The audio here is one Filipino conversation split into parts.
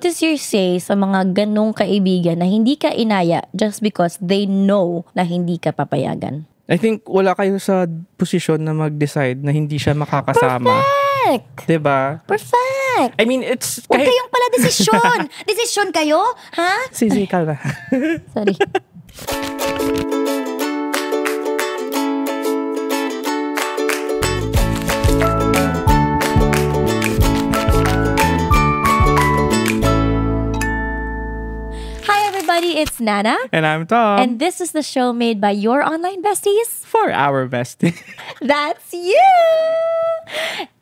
What is your say sa mga ganong kaibigan na hindi ka inaya just because they know na hindi ka papayagan? I think wala kayo sa posisyon na mag-decide na hindi siya makakasama. Perfect! Diba? Perfect! I mean, it's... Huwag kahit... kayong pala desisyon! desisyon kayo? Ha? Sisi, kalma. Sorry. everybody. It's Nana. And I'm Tom. And this is the show made by your online besties. For our besties. That's you.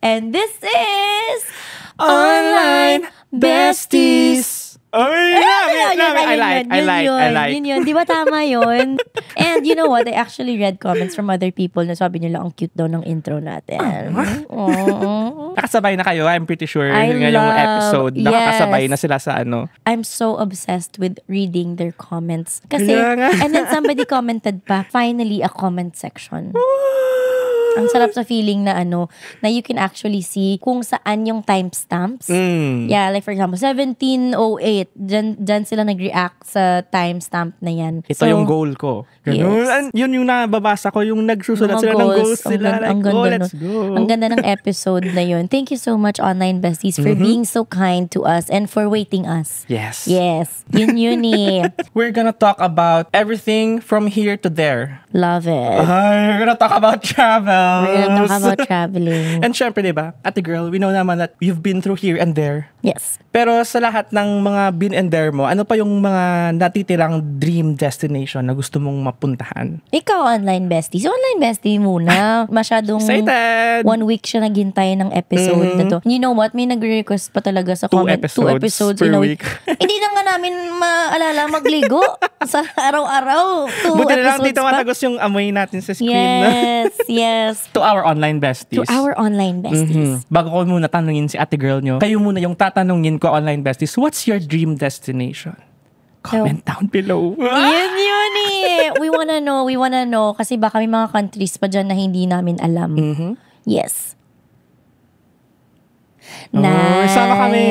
And this is Online Besties. Ay, ay, ay, I like, I like, yun, I like. Yun, yun. Di ba tama yun? And you know what? I actually read comments from other people na sabi nila, ang cute daw ng intro natin. Oh. Nakasabay na kayo, I'm pretty sure. I ngayong love, episode, yes. nakakasabay na sila sa ano. I'm so obsessed with reading their comments. Kasi, and then somebody commented pa, finally, a comment section. Ang sarap sa feeling na ano, na you can actually see kung saan yung timestamps. Mm. Yeah, like for example, 1708, dyan, dyan sila nag-react sa timestamp na yan. Ito so, yung goal ko. Ganun. Yes. And yun yung nababasa ko, yung nagsusulat Mga sila goals, ng goals sila. Ang, like, ang ganda, oh, let's no. go. Ang ganda ng episode na yun. Thank you so much, Online Besties, for mm-hmm. being so kind to us and for waiting us. Yes. Yes. Yun yun eh. We're gonna talk about everything from here to there. Love it. Uh, we're gonna talk about travel else. We're about traveling. and syempre, di ba, the girl, we know naman that you've been through here and there. Yes. Pero sa lahat ng mga been and there mo, ano pa yung mga natitirang dream destination na gusto mong mapuntahan? Ikaw, online bestie. So, online bestie muna. Masyadong Excited! one week siya naghintay ng episode mm-hmm. na to. You know what? May nag-request pa talaga sa two comment. Episodes two episodes per in a week. Hindi eh, na nga namin maalala magligo sa araw-araw. Two Buti na lang dito matagos yung amoy natin sa screen. Yes, yes. Yes. To our online besties. To our online mhm. besties. Mm-hmm. Bago ko muna tanungin si ate girl nyo, kayo muna yung tatanungin ko online besties, what's your dream destination? Comment so, down below. yun yun eh. We wanna know, we wanna know. Kasi baka may mga countries pa dyan na hindi namin alam. Mm-hmm. Yes. Nice. Oh, sama kami.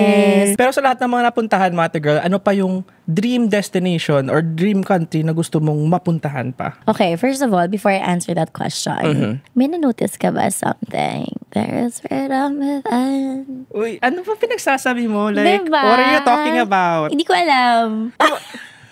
Pero sa lahat ng mga napuntahan, Mate Girl, ano pa yung dream destination or dream country na gusto mong mapuntahan pa? Okay, first of all, before I answer that question, mm-hmm. may na-notice ka ba something? There is freedom within. Uy, ano pa pinagsasabi mo? Like, diba? what are you talking about? Hindi ko alam. Oh,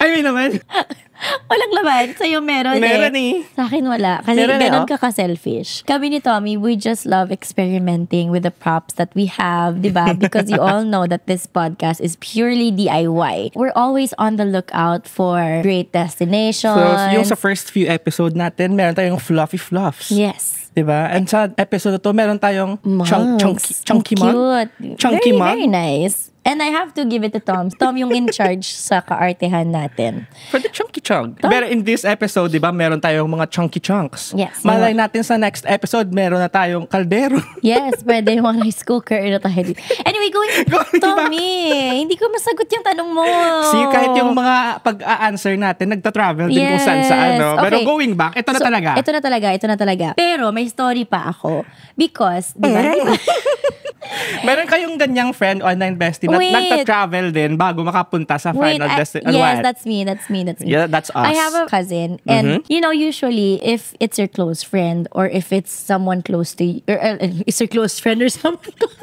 I mean naman. Walang laman. Sa'yo meron, eh. meron eh. Sa akin wala. Kasi meron eh, ganun eh, oh. ka selfish Kami ni Tommy, we just love experimenting with the props that we have, di ba? Because you all know that this podcast is purely DIY. We're always on the lookout for great destinations. So, yung sa first few episode natin, meron tayong fluffy fluffs. Yes. 'di ba? And sa episode to, meron tayong chunk, chunky, chunky mug. Chunky very, mug. Very nice. And I have to give it to Tom. Tom yung in charge sa kaartehan natin. For the chunky chunk. Tom? Pero in this episode, di ba, meron tayong mga chunky chunks. Yes. Malay yeah. natin sa next episode, meron na tayong kaldero. yes, pwede yung rice cooker na tayo dito. Anyway, going, going diba? Tommy, hindi ko masagot yung tanong mo. See, kahit yung mga pag-a-answer natin, nagta-travel din yes. kung saan saan. No? Okay. Pero going back, ito na so, talaga. Ito na talaga, ito na talaga. Pero may story pa ako. Because, di ba? Eh. Meron kayong ganyang friend, online bestie, na nagta-travel din bago makapunta sa Wait, final destination? Yes, what? that's me, that's me, that's me. Yeah, that's us. I have a cousin, and mm-hmm. you know, usually, if it's your close friend, or if it's someone close to you, or uh, it's your close friend or someone close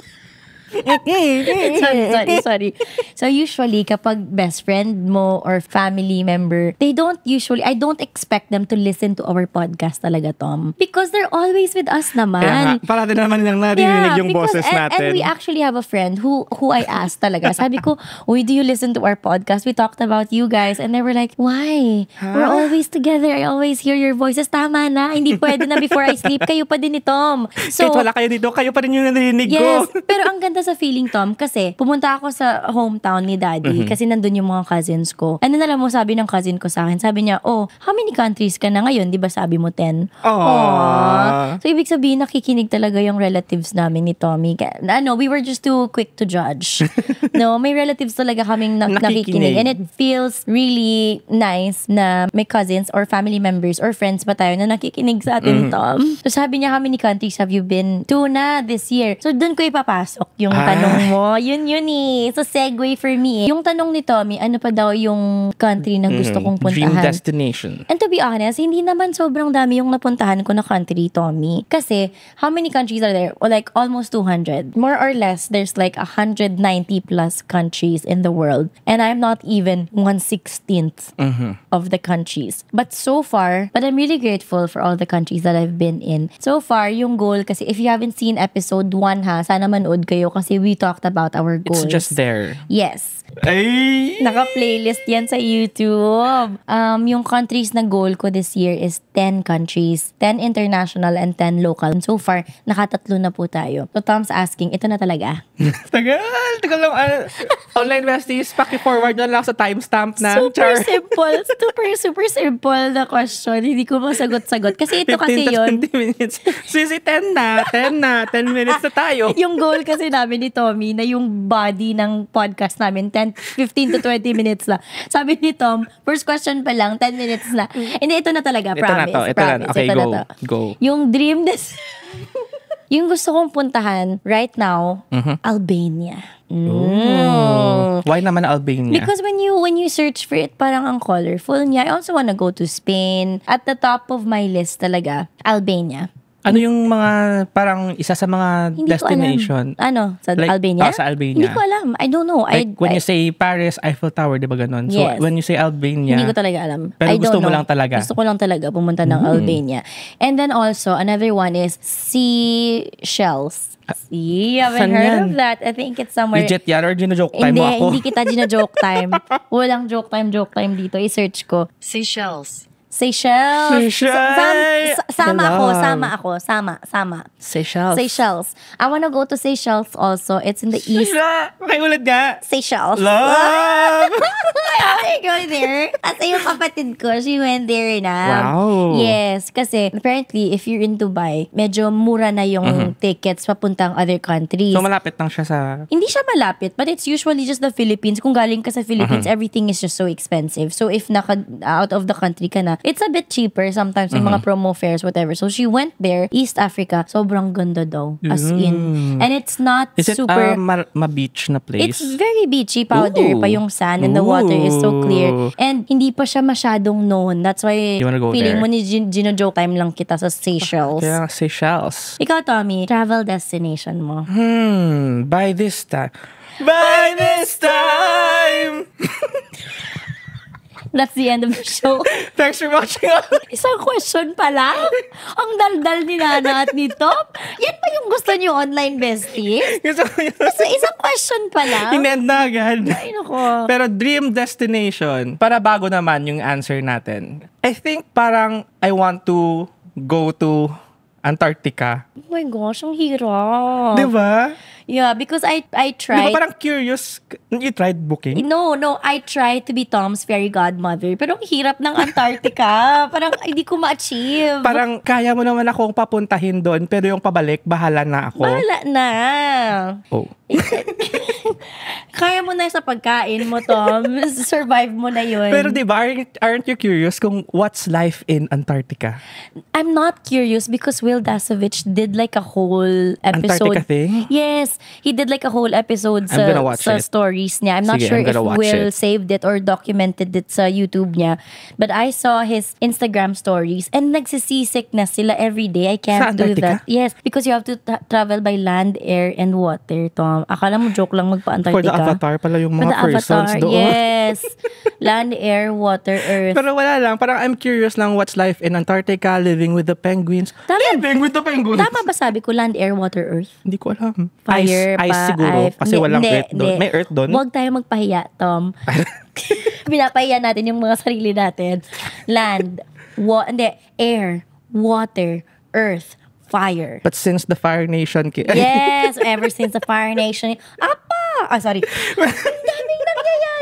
sorry, sorry, sorry. So usually, kapag best friend mo or family member, they don't usually, I don't expect them to listen to our podcast talaga, Tom. Because they're always with us naman. Kaya nga, parati naman nilang narinig yeah, yung because, boses and, natin. And we actually have a friend who who I asked talaga. Sabi ko, Uy, do you listen to our podcast? We talked about you guys. And they were like, why? Huh? We're always together. I always hear your voices. Tama na. Hindi pwede na before I sleep. Kayo pa din ni Tom. So, Kahit wala kayo dito, kayo pa rin yung narinig yes, ko. pero ang ganda sa feeling, Tom, kasi pumunta ako sa hometown ni daddy mm-hmm. kasi nandun yung mga cousins ko. Ano na lang mo sabi ng cousin ko sa akin? Sabi niya, oh, how many countries ka na ngayon? Di ba sabi mo 10? Aww. Aww. So, ibig sabihin, nakikinig talaga yung relatives namin ni Tommy. Ano, we were just too quick to judge. no, may relatives talaga kaming na- nakikinig. nakikinig. And it feels really nice na may cousins or family members or friends pa tayo na nakikinig sa atin, mm-hmm. Tom. So, sabi niya, how many countries have you been to na this year? So, dun ko ipapasok yung ah. tanong mo. Yun yun eh. So segue for me eh. Yung tanong ni Tommy, ano pa daw yung country na gusto kong puntahan? Dream destination. And to be honest, hindi naman sobrang dami yung napuntahan ko na country, Tommy. Kasi, how many countries are there? Well, like, almost 200. More or less, there's like 190 plus countries in the world. And I'm not even 1 16 th mm-hmm. of the countries. But so far, but I'm really grateful for all the countries that I've been in. So far, yung goal, kasi if you haven't seen episode 1 ha, sana manood kayo kasi kasi we talked about our goals. It's just there. Yes. Ay! Naka-playlist yan sa YouTube. Um, yung countries na goal ko this year is 10 countries. 10 international and 10 local. So far, nakatatlo na po tayo. So Tom's asking, ito na talaga. tagal! Tagal lang. Uh, online besties, paki-forward na lang sa timestamp na. Super char. simple. Super, super simple na question. Hindi ko masagot-sagot. Kasi ito kasi yon. 20 minutes. Sisi, 10 na. 10 na. 10 minutes na tayo. yung goal kasi namin ni Tommy na yung body ng podcast namin, 10 yan. 15 to 20 minutes na. Sabi ni Tom, first question pa lang, 10 minutes na. Hindi, ito na talaga. Ito promise. Na to, ito promise. na. Okay, ito go. Na to. Go. Yung dream this... yung gusto kong puntahan right now, mm-hmm. Albania. Mm. Oh. Why naman Albania? Because when you when you search for it, parang ang colorful niya. I also wanna go to Spain. At the top of my list talaga, Albania. Ano yung mga, parang isa sa mga Hindi destination? Ko alam. Ano? Sa like, Albania? Oh, sa Albania. Hindi ko alam. I don't know. Like, when I, you say Paris, Eiffel Tower, di ba ganun? Yes. So, when you say Albania. Hindi ko talaga alam. Pero I gusto mo know. lang talaga. Gusto ko lang talaga pumunta ng mm. Albania. And then also, another one is Seychelles. Ah. See, I haven't San heard of that. I think it's somewhere... Legit yan or gina-joke time hindi, mo ako? Hindi, hindi kita gina-joke time. Walang joke time, joke time dito. I-search ko. Seychelles. Seychelles. Seychelles! sama ako, sama ako, sama, sama. Seychelles. Seychelles. I wanna go to Seychelles also. It's in the Seychelles. east. Pakiulat nga. Seychelles. Love! I wanna go there. At yung kapatid ko, she went there na. Wow. Yes, kasi apparently, if you're in Dubai, medyo mura na yung mm-hmm. tickets papuntang other countries. So malapit lang siya sa... Hindi siya malapit, but it's usually just the Philippines. Kung galing ka sa Philippines, mm-hmm. everything is just so expensive. So if naka, out of the country ka na, It's a bit cheaper sometimes mm-hmm. yung mga promo fares, whatever. So she went there, East Africa. Sobrang ganda daw. Mm. As in. And it's not Is it, super... Uh, ma-, ma beach na place? It's very beachy powder Ooh. pa yung sand and Ooh. the water is so clear. And hindi pa siya masyadong known. That's why feeling there? mo ni Gin- Gino-joke time lang kita sa Seychelles. yeah Seychelles. Ikaw, Tommy, travel destination mo. Hmm, by this time. By this time! That's the end of the show. Thanks for watching. Isang question pa lang. Ang daldal ni Nana at ni Top. Yan pa yung gusto niyo online bestie. Gusto ko yun. isang question pa lang. Inend na agad. Ay, nako. Pero dream destination, para bago naman yung answer natin. I think parang I want to go to Antarctica. Oh my gosh, ang hirap. Di ba? Yeah, because I I tried. Di parang curious? You tried booking? No, no. I tried to be Tom's fairy godmother. Pero ang hirap ng Antarctica. parang hindi ko ma-achieve. Parang kaya mo naman akong papuntahin doon. Pero yung pabalik, bahala na ako. Bahala na. Oh. kaya mo na sa pagkain mo, Tom. Survive mo na yun. Pero di ba, aren't, aren't you curious kung what's life in Antarctica? I'm not curious because Will Dasovich did like a whole episode. Antarctica thing? Yes, Because he did like a whole episode sa, sa it. stories niya. I'm not Sige, sure I'm if Will it. saved it or documented it sa YouTube niya. But I saw his Instagram stories and nagsisisik na sila every day. I can't do that. Yes, because you have to tra- travel by land, air, and water, Tom. Akala mo joke lang magpa-Antarctica. For the avatar pala yung mga persons doon. Yes. Land, air, water, earth. Pero wala lang. Parang I'm curious lang what's life in Antarctica, living with the penguins. Tama, living with the penguins! Tama ba sabi ko land, air, water, earth? Hindi ko alam. Fire ice, pa. Ice siguro. Ice. Kasi walang ne, earth doon. May earth doon. Huwag tayo magpahiya, Tom. Pinapahiya natin yung mga sarili natin. Land, wa- hindi, air, water, earth, fire. But since the Fire Nation... Yes, ever since the Fire Nation. Apa! Ah, oh, sorry.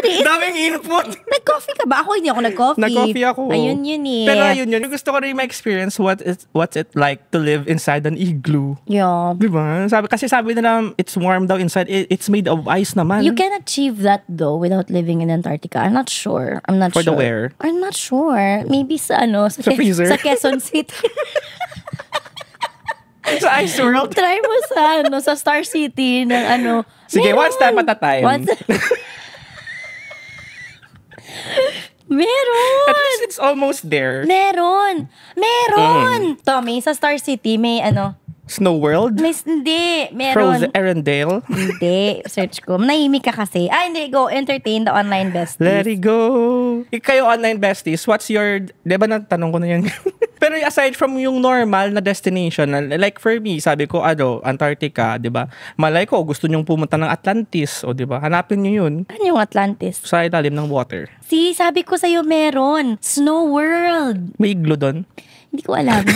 Pare. Daming input. Nag-coffee ka ba? Ako hindi ako nag-coffee. Nag-coffee ako. Ayun yun eh. Pero ayun yun. Gusto ko rin ma-experience what is, what's it like to live inside an igloo. Yeah. Di ba? Sabi, kasi sabi nila, it's warm daw inside. It, it's made of ice naman. You can achieve that though without living in Antarctica. I'm not sure. I'm not For sure. For the where? I'm not sure. Maybe sa ano? Sa, sa freezer? Sa Quezon City. sa Ice World. Try mo sa, ano, sa Star City ng ano. Sige, Meron. one step at a time. One step. Meron! At least it's almost there. Meron! Meron! Mm. Tommy, sa Star City may ano, Snow World? Miss, hindi. Meron. Frozen Arendelle? Hindi. Search ko. Nahimik ka kasi. Ah, hindi. Go. Entertain the online besties. Let it go. Eh, Kayo online besties, what's your... Di ba natanong ko na yan? Pero aside from yung normal na destination, like for me, sabi ko, ano, Antarctica, di ba? Malay ko, gusto nyong pumunta ng Atlantis, o di ba? Hanapin nyo yun Ano yung Atlantis? sa ilalim ng water. Si, sabi ko sa'yo meron. Snow World. May iglo doon. Hindi ko alam.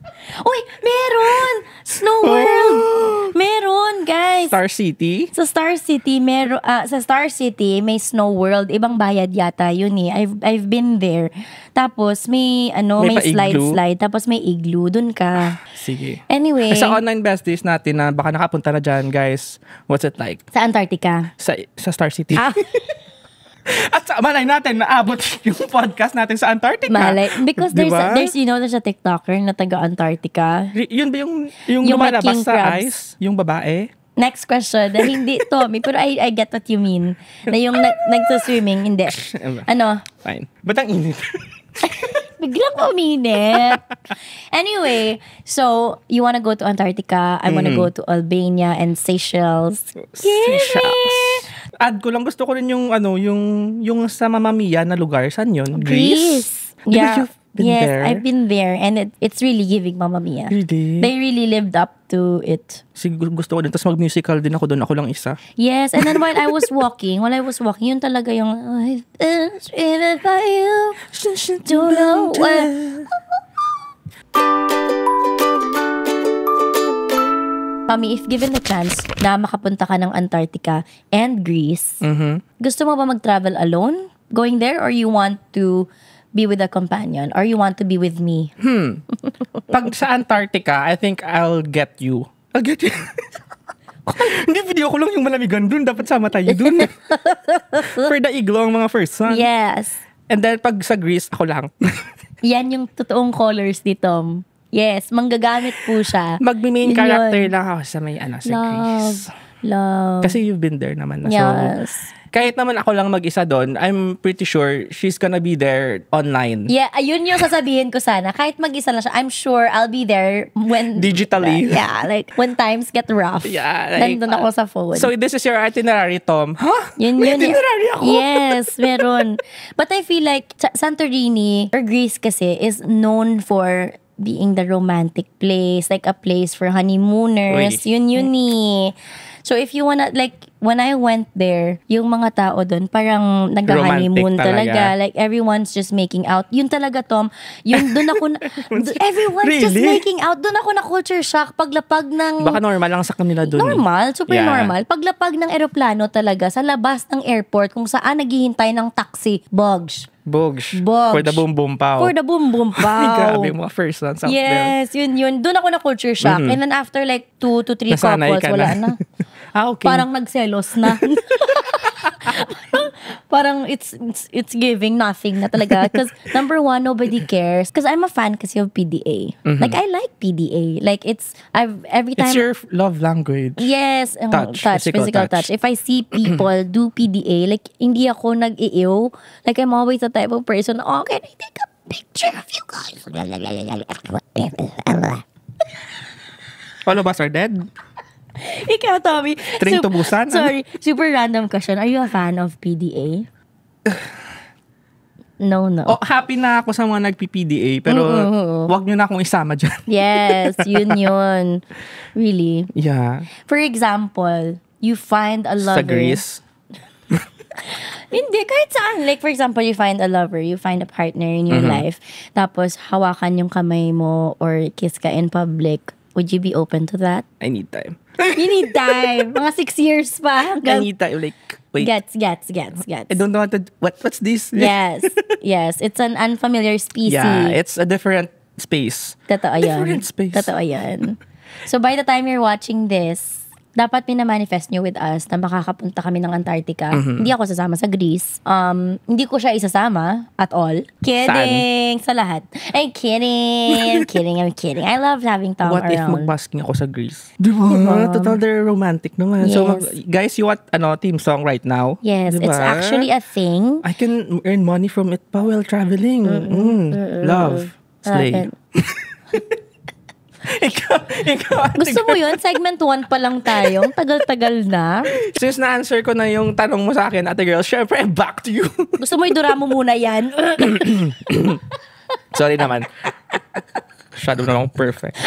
Uy, meron! Snow World! Oh! Meron, guys! Star City? Sa Star City, meron, uh, sa Star City, may Snow World. Ibang bayad yata yun eh. I've, I've been there. Tapos, may, ano, may, may slide, slide. Tapos, may igloo. Doon ka. Sige. Anyway. Sa online besties natin na baka nakapunta na dyan, guys. What's it like? Sa Antarctica. Sa, sa Star City. Ah. At sa, malay natin, naabot yung podcast natin sa Antarctica. Malay. Because there's, diba? there's you know, there's a TikToker na taga-Antarctica. Y- yun ba yung, yung, yung lumalabas sa crabs. ice? Yung babae? Next question. Na hindi, Tommy, pero I, I get what you mean. Na yung na, nagsaswimming, hindi. Ano? Fine. Ba't ang init? Biglang uminit. anyway, so, you wanna go to Antarctica, I wanna mm. go to Albania and Seychelles. Seychelles. Add ko lang, gusto ko rin yung, ano, yung, yung sa Mamma Mia na lugar. Saan yun? Greece. Greece. yeah been yes, there? I've been there and it, it's really giving Mamma Mia. Really? They really lived up to it. Siguro gusto ko din. Tapos mag-musical din ako doon. Ako lang isa. Yes, and then while I was walking, while I was walking, yun talaga yung I've been driven by you know nowhere. Pami, if given the chance na makapunta ka ng Antarctica and Greece, mm-hmm. gusto mo ba mag-travel alone going there or you want to be with a companion or you want to be with me? Hmm. Pag sa Antarctica, I think I'll get you. I'll get you. Hindi, video ko lang yung malamigan dun. Dapat sama tayo dun. For the igloo, ang mga first son. Yes. And then pag sa Greece, ako lang. Yan yung totoong colors ni Tom. Yes, manggagamit po siya. Mag-main character lang ako sa may ano, sa Love. Greece. Love. Kasi you've been there naman. Na. Yes. So, kahit naman ako lang mag-isa doon, I'm pretty sure she's gonna be there online. Yeah, ayun yung sasabihin ko sana. Kahit mag-isa lang siya, I'm sure I'll be there when... Digitally. Uh, yeah, like when times get rough. Yeah. Like, nandun ako sa phone. So this is your itinerary, Tom. Huh? Yun, May yun, itinerary ako? Yes, meron. But I feel like Santorini or Greece kasi is known for being the romantic place, like a place for honeymooners. Really? Yun yun eh. So if you wanna like when I went there, yung mga tao doon parang nag-honeymoon talaga. talaga. Like everyone's just making out. Yun talaga Tom, Yung doon ako na, everyone's really? just making out. Doon ako na culture shock paglapag ng Baka normal lang sa kanila doon. Normal, super yeah. normal. Paglapag ng eroplano talaga sa labas ng airport kung saan naghihintay ng taxi, bogs. Bogs. Bogs. For the boom boom pow. For the boom boom pow. Grabe, mga first ones out Yes, there. yun yun. Doon ako na culture shock. Mm-hmm. And then after like two to three Nasanay couples, wala na. na. Ah, okay. Parang nagselos na. parang, it's, it's it's giving nothing na talaga because number one nobody cares because I'm a fan kasi of PDA mm-hmm. like I like PDA like it's I've every time it's your love language yes um, touch, touch physical, physical touch. touch if I see people do PDA like hindi ako nag-iiw like I'm always the type of person oh can I take a picture of you guys all of us are dead Ikaw, Tommy. Train so, to Busan? Ano? Sorry, super random question. Are you a fan of PDA? No, no. Oh, happy na ako sa mga nagpi-PDA, pero oo, oo, wag nyo na akong isama dyan. yes, yun yun. Really. Yeah. For example, you find a lover. Sa Greece. Hindi, kahit saan. Like, for example, you find a lover, you find a partner in your mm-hmm. life, tapos hawakan yung kamay mo or kiss ka in public. Would you be open to that? I need time you need time. Mga six years pa. Gan- I time. Like, wait. Gets, gets, gets, gets. I don't know what to, what, what's this? yes, yes. It's an unfamiliar species. Yeah, it's a different space. Totoo yan. Different space. Totoo yan. so by the time you're watching this, dapat minamanifest nyo with us na makakapunta kami ng Antarctica. Mm-hmm. Hindi ako sasama sa Greece. Um, hindi ko siya isasama at all. Kidding! Saan? Sa lahat. I'm kidding! kidding, I'm kidding. I love having Tom What around. What if mag-masking ako sa Greece? Di ba? Diba? Total, they're romantic naman. Yes. So, guys, you want ano, team song right now? Yes, diba? it's actually a thing. I can earn money from it pa while traveling. Mm-hmm. Mm-hmm. Love. Slay. ikaw, ikaw. Gusto mo yun? Segment 1 pa lang tayo. Tagal-tagal na. Since na-answer ko na yung tanong mo sa akin, ate girl, syempre, back to you. Gusto mo idura mo muna yan? Sorry naman. Shadow na perfect.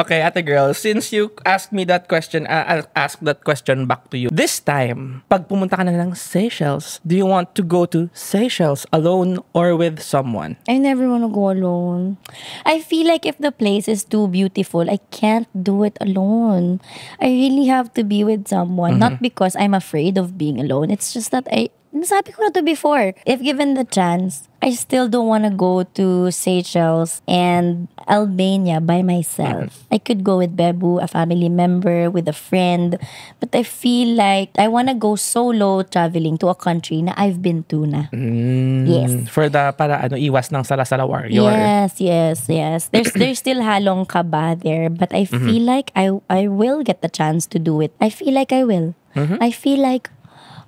Okay, ate girl, since you asked me that question, uh, I'll ask that question back to you. This time, pag pumunta ka na ng Seychelles, do you want to go to Seychelles alone or with someone? I never want to go alone. I feel like if the place is too beautiful, I can't do it alone. I really have to be with someone. Mm-hmm. Not because I'm afraid of being alone. It's just that I Nasabi ko na to before. If given the chance, I still don't want to go to Seychelles and Albania by myself. Mm-hmm. I could go with Bebu, a family member, with a friend, but I feel like I want to go solo traveling to a country na I've been to na. Mm, yes. For the para ano iwas ng sala-sala war. Yes, yes, yes. There's there's still halong kaba there, but I mm-hmm. feel mm-hmm. like I I will get the chance to do it. I feel like I will. Mm-hmm. I feel like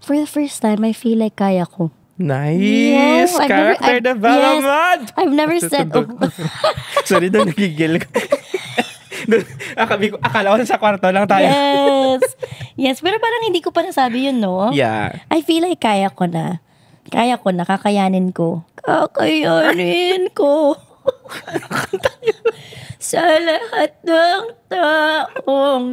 for the first time, I feel like kaya ko. Nice! Wow, Character never, I've, development! Yes, I've never said... Oh. Sorry daw, nagigil ko. Akabi ko, akala ko sa kwarto lang tayo. Yes! Yes, pero parang hindi ko pa nasabi yun, no? Yeah. I feel like kaya ko na. Kaya ko nakakayanin ko. Kakayanin ko. Ano sa lahat ng taong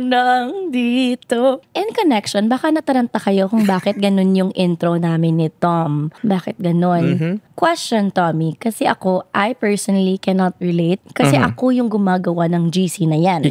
dito. In connection, baka nataranta kayo kung bakit ganun yung intro namin ni Tom. Bakit ganun? Mm-hmm. Question, Tommy. Kasi ako, I personally cannot relate. Kasi mm-hmm. ako yung gumagawa ng GC na yan.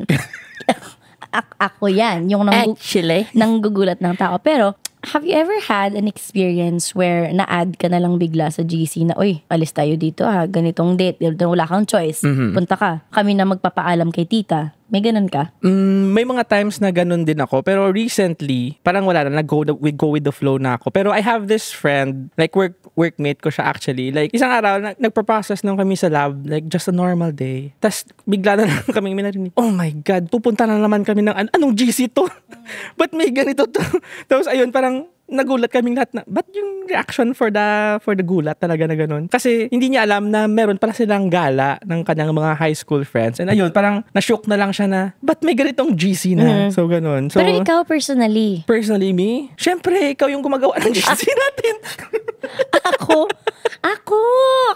A- ako yan, yung nang, Actually. nanggugulat ng tao. Pero Have you ever had an experience where na-add ka na lang bigla sa GC na, Uy, alis tayo dito ha, ah, ganitong date, wala kang choice, mm-hmm. punta ka. Kami na magpapaalam kay tita. May ganun ka? Mm, may mga times na ganun din ako. Pero recently, parang wala na. Nag-go we go with the flow na ako. Pero I have this friend, like work workmate ko siya actually. Like isang araw, nag nagpa-process nung kami sa lab. Like just a normal day. Tapos bigla na lang kami minarinig. Oh my God, pupunta na naman kami ng an anong GC to? Ba't may ganito to? Tapos ayun, parang nagulat kaming lahat na, but yung reaction for the, for the gulat talaga na ganun? Kasi hindi niya alam na meron pala silang gala ng kanyang mga high school friends. And ayun, parang nashook na lang siya na, but may ganitong GC na? Mm. So, ganun. So, Pero ikaw personally? Personally, me? Siyempre, ikaw yung gumagawa ng GC natin. ako? Ako!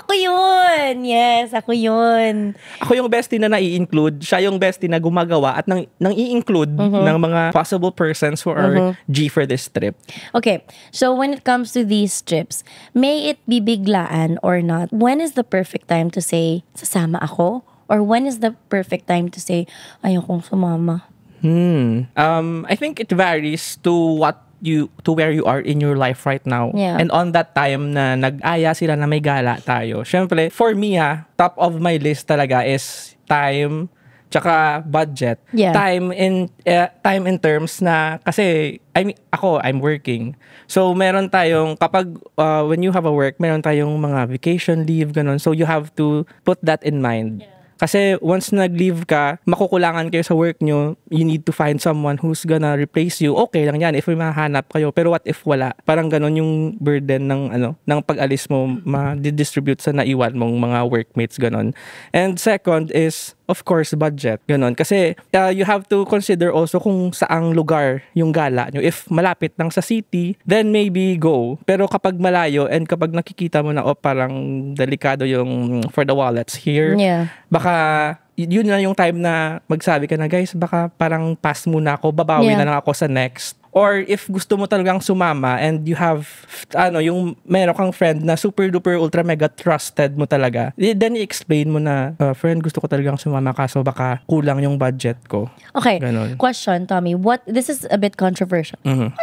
Ako yun! Yes, ako yun. Ako yung bestie na nai-include. Siya yung bestie na gumagawa at nang, nang i-include mm-hmm. ng mga possible persons for are mm-hmm. G for this trip. Okay Okay, so when it comes to these trips, may it be biglaan or not, when is the perfect time to say, sasama ako? Or when is the perfect time to say, ayokong sumama? Hmm. Um, I think it varies to what you to where you are in your life right now. Yeah. And on that time na nag-aya sila na may gala tayo. Syempre, for me ha, top of my list talaga is time tsaka budget, yeah. time in uh, time in terms na kasi I mean ako I'm working. So meron tayong kapag uh, when you have a work, meron tayong mga vacation leave ganun. So you have to put that in mind. Yeah. Kasi once nag-leave ka, makukulangan kayo sa work nyo, you need to find someone who's gonna replace you. Okay lang yan if may mahanap kayo. Pero what if wala? Parang ganun yung burden ng ano ng pag-alis mo, ma-distribute sa naiwan mong mga workmates, ganun. And second is, of course, budget. Ganon. Kasi uh, you have to consider also kung saang lugar yung gala nyo. If malapit lang sa city, then maybe go. Pero kapag malayo and kapag nakikita mo na, oh, parang delikado yung for the wallets here, yeah. baka yun na yung time na magsabi ka na, guys, baka parang pass muna ako, babawi yeah. na lang ako sa next. Or if gusto mo talagang sumama and you have, ano, yung meron kang friend na super duper ultra mega trusted mo talaga, then i-explain mo na, uh, friend, gusto ko talagang sumama kaso baka kulang yung budget ko. Okay. Ganun. Question, Tommy. What, this is a bit controversial. Mm-hmm.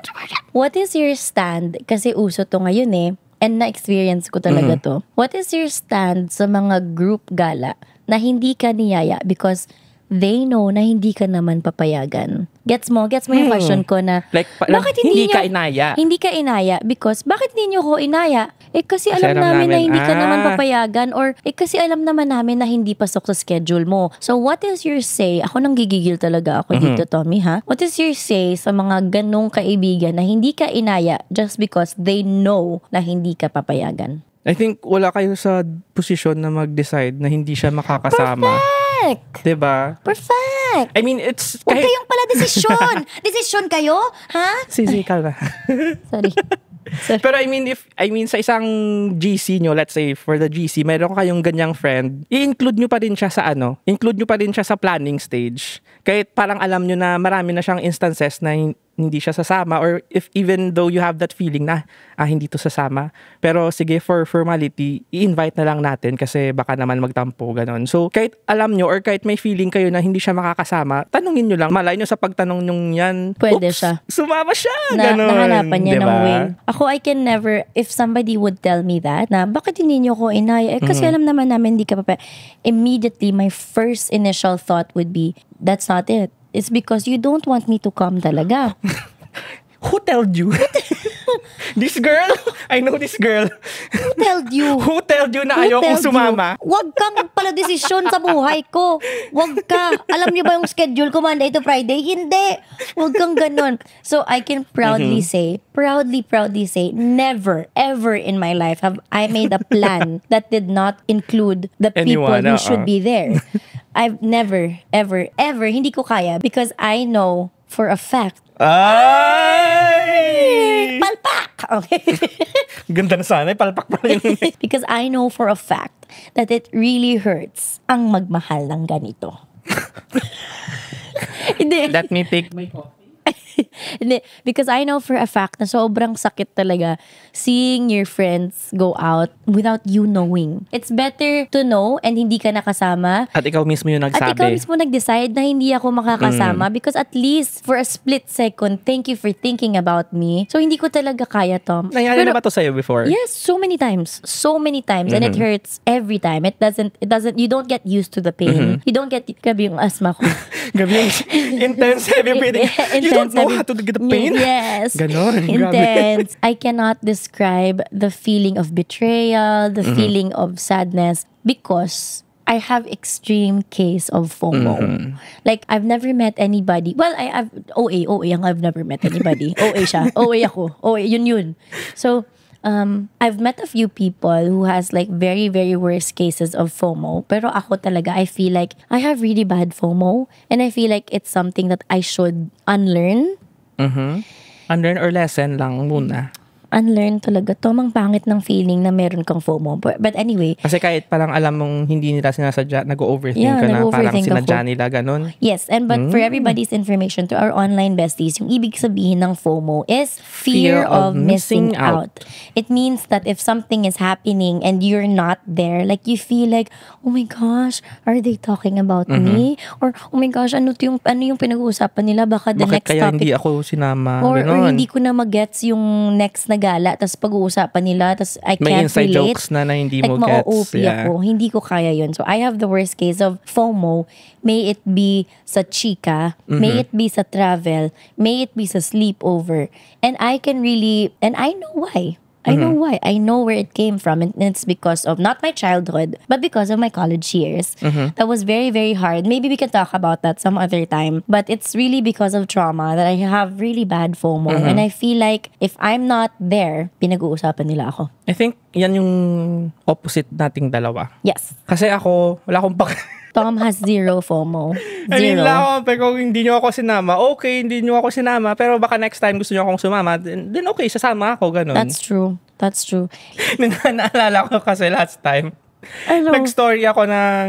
What is your stand? Kasi uso to ngayon eh and na-experience ko talaga mm-hmm. to. What is your stand sa mga group gala na hindi ka niyaya because they know na hindi ka naman papayagan? Gets mo? Gets mo yung hmm. question ko na, like, pa, bakit hindi, hindi ka inaya? Hindi ka inaya. Because, bakit hindi nyo ko inaya? Eh kasi, kasi alam, alam namin, namin na hindi ah. ka naman ah. papayagan or eh kasi alam naman namin na hindi pasok sa schedule mo. So what is your say? Ako nang gigigil talaga ako mm-hmm. dito, Tommy, ha? What is your say sa mga ganong kaibigan na hindi ka inaya just because they know na hindi ka papayagan? I think wala kayo sa position na mag-decide na hindi siya makakasama. Perfect! 'Di ba? Perfect! I mean, it's... Huwag kahit... kayong pala desisyon! desisyon kayo? Ha? Sisi, kalma. Sorry. Sorry. Pero I mean, if, I mean, sa isang GC nyo, let's say, for the GC, meron kayong ganyang friend, i-include nyo pa rin siya sa ano, include nyo pa rin siya sa planning stage. Kahit parang alam nyo na marami na siyang instances na hindi siya sasama or if even though you have that feeling na ah, hindi to sasama pero sige for formality i-invite na lang natin kasi baka naman magtampo ganun so kahit alam nyo or kahit may feeling kayo na hindi siya makakasama tanungin nyo lang malay nyo sa pagtanong nyo yan pwede oops, siya sumama siya na, ganon nahanapan niya diba? ng way ako I can never if somebody would tell me that na bakit hindi nyo ko inaya eh, kasi mm-hmm. alam naman namin hindi ka pa immediately my first initial thought would be that's not it It's because you don't want me to come talaga. Who told you? this girl, I know this girl. Who told you? Who told you na Who ayokong sumama? Huwag kang pala desisyon sa buhay ko. Huwag ka. Alam niyo ba yung schedule ko Monday to Friday? Hindi. Huwag kang ganun. So I can proudly mm-hmm. say, proudly, proudly say, never, ever in my life have I made a plan that did not include the people who uh-uh. should be there. I've never, ever, ever, hindi ko kaya because I know for a fact ay! Palpak! Okay. Ganda na sana, eh. palpak pa rin. Because I know for a fact that it really hurts ang magmahal ng ganito. Hindi. Let me take my coffee. Hindi, because I know for a fact na sobrang sakit talaga seeing your friends go out without you knowing. It's better to know and hindi ka nakasama. At ikaw mismo yung nagsabi. At ikaw mismo nag-decide na hindi ako makakasama mm. because at least for a split second, thank you for thinking about me. So hindi ko talaga kaya, Tom. Nangyari Pero, na ba to sa'yo before? Yes, so many times. So many times. Mm-hmm. And it mm-hmm. hurts every time. It doesn't, it doesn't, you don't get used to the pain. Mm-hmm. You don't get, grabe yung asthma ko. grabe yung intense heavy breathing. intense you don't know know how to get the pain? Yes. Ganon. Intense. I cannot describe the feeling of betrayal, the mm -hmm. feeling of sadness because I have extreme case of FOMO. Mm -hmm. Like I've never met anybody. Well, I have OA, OA ang I've never met anybody. OA siya. OA ako. OA yun yun. So um, I've met a few people who has like very, very worst cases of FOMO. Pero ako talaga, I feel like I have really bad FOMO. And I feel like it's something that I should unlearn. Mm-hmm. Unlearn or lesson lang muna. unlearn talaga to. Mang pangit ng feeling na meron kang FOMO. But, but anyway. Kasi kahit parang alam mong hindi nila sinasadya, nag-overthink yeah, ka na. Parang sinadya nila, ganun. Yes, and but mm. for hmm. everybody's information to our online besties, yung ibig sabihin ng FOMO is fear, fear of, of missing, missing out. out. It means that if something is happening and you're not there, like you feel like, oh my gosh, are they talking about mm-hmm. me? Or oh my gosh, ano yung ano yung pinag-uusapan nila? Baka the Bakit next kaya topic. hindi ako sinama? Or, or hindi ko na magets yung next na ginagala, tas pag-uusapan nila, tas I can't relate. May inside jokes na na hindi like, mo like, gets. Yeah. ako. Hindi ko kaya yun. So, I have the worst case of FOMO. May it be sa chika, mm-hmm. may it be sa travel, may it be sa sleepover. And I can really, and I know why. I know mm-hmm. why. I know where it came from. And it's because of not my childhood, but because of my college years. Mm-hmm. That was very, very hard. Maybe we can talk about that some other time. But it's really because of trauma that I have really bad FOMO. Mm-hmm. And I feel like if I'm not there, pinag-uusapan nila ako. I think yan yung opposite nating dalawa. Yes. Kasi ako, wala akong pak- Tom has zero FOMO. Eh, zero. I mean, lang, pero hindi nyo ako sinama. Okay, hindi nyo ako sinama. Pero baka next time gusto nyo akong sumama, then, then okay, sasama ako, ganun. That's true. That's true. Naalala ko kasi last time, ano? Nag-story ako ng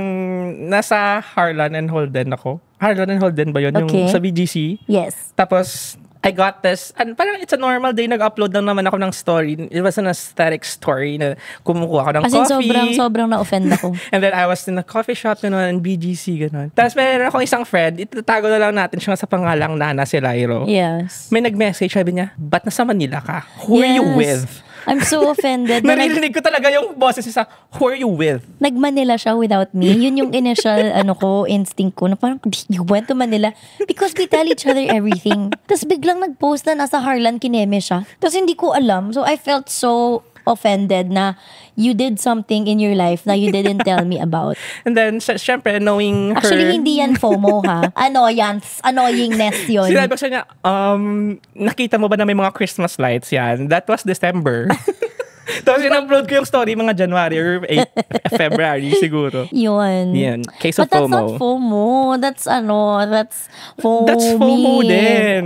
nasa Harlan and Holden ako. Harlan and Holden ba yun? Okay. Yung sa BGC? Yes. Tapos I got this. And parang it's a normal day, nag-upload lang naman ako ng story. It was an aesthetic story na kumukuha ako ng As in, coffee. sobrang, sobrang na-offend ako. and then I was in a coffee shop, gano'n, BGC, gano'n. Tapos meron akong isang friend, itatago na lang natin siya sa pangalang Nana si Lairo. Yes. May nag-message, sabi niya, ba't nasa Manila ka? Who yes. are you with? I'm so offended. na ko talaga yung boses sa who are you with? Nag-Manila siya without me. Yun yung initial ano ko, instinct ko na parang you went to Manila because we tell each other everything. Tapos biglang nag-post na nasa Harlan Kineme siya. Tapos hindi ko alam. So I felt so offended na you did something in your life na you didn't tell me about. And then, sy- syempre, knowing her... Actually, hindi yan FOMO, ha? Annoyance. Annoyingness yun. Sinabi ko siya niya, um, nakita mo ba na may mga Christmas lights yan? That was December. Tapos in-upload ko yung story mga January or February siguro. Yun. Yan. Case of But FOMO. But that's not FOMO. That's ano, that's FOMO. That's FOMO din.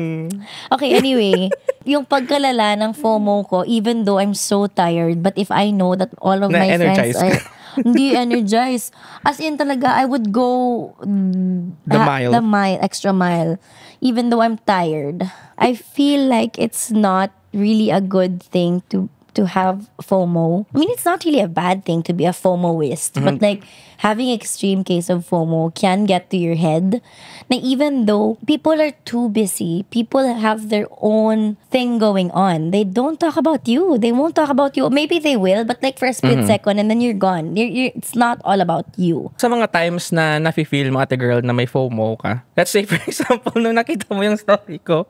Okay, anyway. yung pagkalala ng FOMO ko, even though I'm so tired, but if I know that all of my friends... Are, hindi energized. As in talaga, I would go the ha, ah, mile. The mile, extra mile. Even though I'm tired. I feel like it's not really a good thing to to have FOMO. I mean, it's not really a bad thing to be a FOMOist, mm-hmm. but like having extreme case of FOMO can get to your head. Now, even though people are too busy, people have their own thing going on. They don't talk about you. They won't talk about you. Maybe they will, but like for a split mm-hmm. second and then you're gone. You're, you're, it's not all about you. Sa mga times na nafe-feel mo ate girl na may FOMO ka, let's say for example, nung nakita mo yung story ko,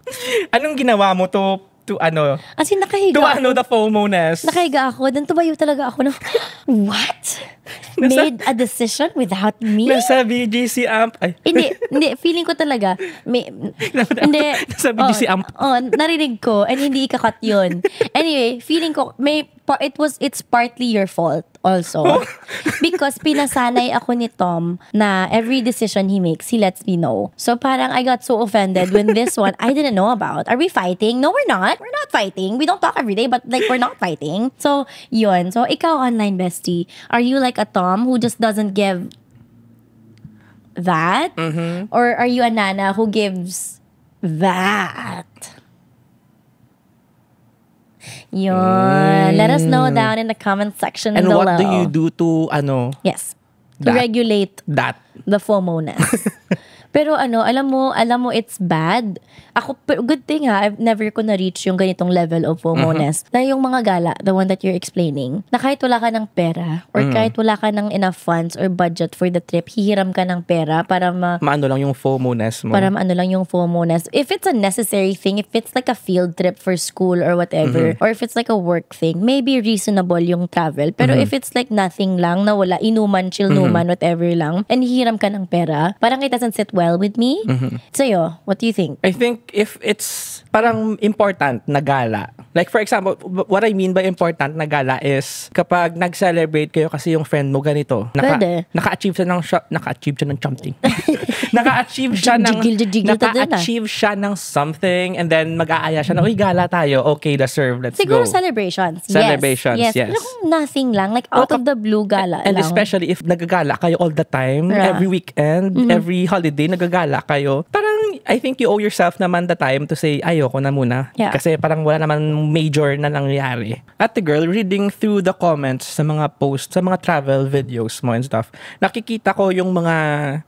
anong ginawa mo to to ano. As in, nakahiga to, ano, the FOMO-ness. Nakahiga ako. Dan tumayo talaga ako na, what? made a decision without me? Nasa BGC amp. Ay. hindi, hindi. Feeling ko talaga. May, hindi. Nasa BGC oh, amp. Oh, narinig ko. And hindi ikakat yun. Anyway, feeling ko, may, it was, it's partly your fault also. Oh. because pinasanay ako ni Tom na every decision he makes, he lets me know. So parang I got so offended when this one I didn't know about. Are we fighting? No, we're not. We're not fighting. We don't talk every day, but like we're not fighting. So yun. So ikaw online bestie, are you like like a Tom who just doesn't give that? Mm-hmm. Or are you a Nana who gives that? Yun. Mm. Let us know mm. down in the comment section and below. And what do you do to, ano? Yes. That, regulate. That. the FOMO-ness. Pero ano, alam mo, alam mo it's bad. Ako, good thing ha, I've never ko na-reach yung ganitong level of FOMO-ness. Mm-hmm. Na yung mga gala, the one that you're explaining, na kahit wala ka ng pera, or mm. kahit wala ka ng enough funds or budget for the trip, hihiram ka ng pera para ma... Maano lang yung FOMO-ness mo. Para maano lang yung FOMO-ness. If it's a necessary thing, if it's like a field trip for school or whatever, mm-hmm. or if it's like a work thing, maybe reasonable yung travel. Pero mm-hmm. if it's like nothing lang, na wala, inuman, chill-numan, mm-hmm. whatever lang, and hihiram hiniram ka ng pera, parang it doesn't sit well with me. Mm-hmm. Sa'yo, what do you think? I think if it's parang important na gala. Like for example, what I mean by important na gala is kapag nag-celebrate kayo kasi yung friend mo ganito, naka, Pwede. naka-achieve siya ng naka-achieve siya ng something. naka-achieve siya ng ah. naka-achieve siya ng something and then mag-aaya siya na uy gala tayo. Okay, the serve. Let's Siguro go. Siguro celebrations. Celebrations, yes. yes. yes. Pero kung nothing lang, like out oh, of the blue gala And lang. especially if nagagala kayo all the time, right. every weekend, mm-hmm. every holiday nagagala kayo, parang I think you owe yourself naman the time to say, ayoko na muna. Yeah. Kasi parang wala naman major na nangyari. At the girl, reading through the comments sa mga posts, sa mga travel videos mo and stuff, nakikita ko yung mga,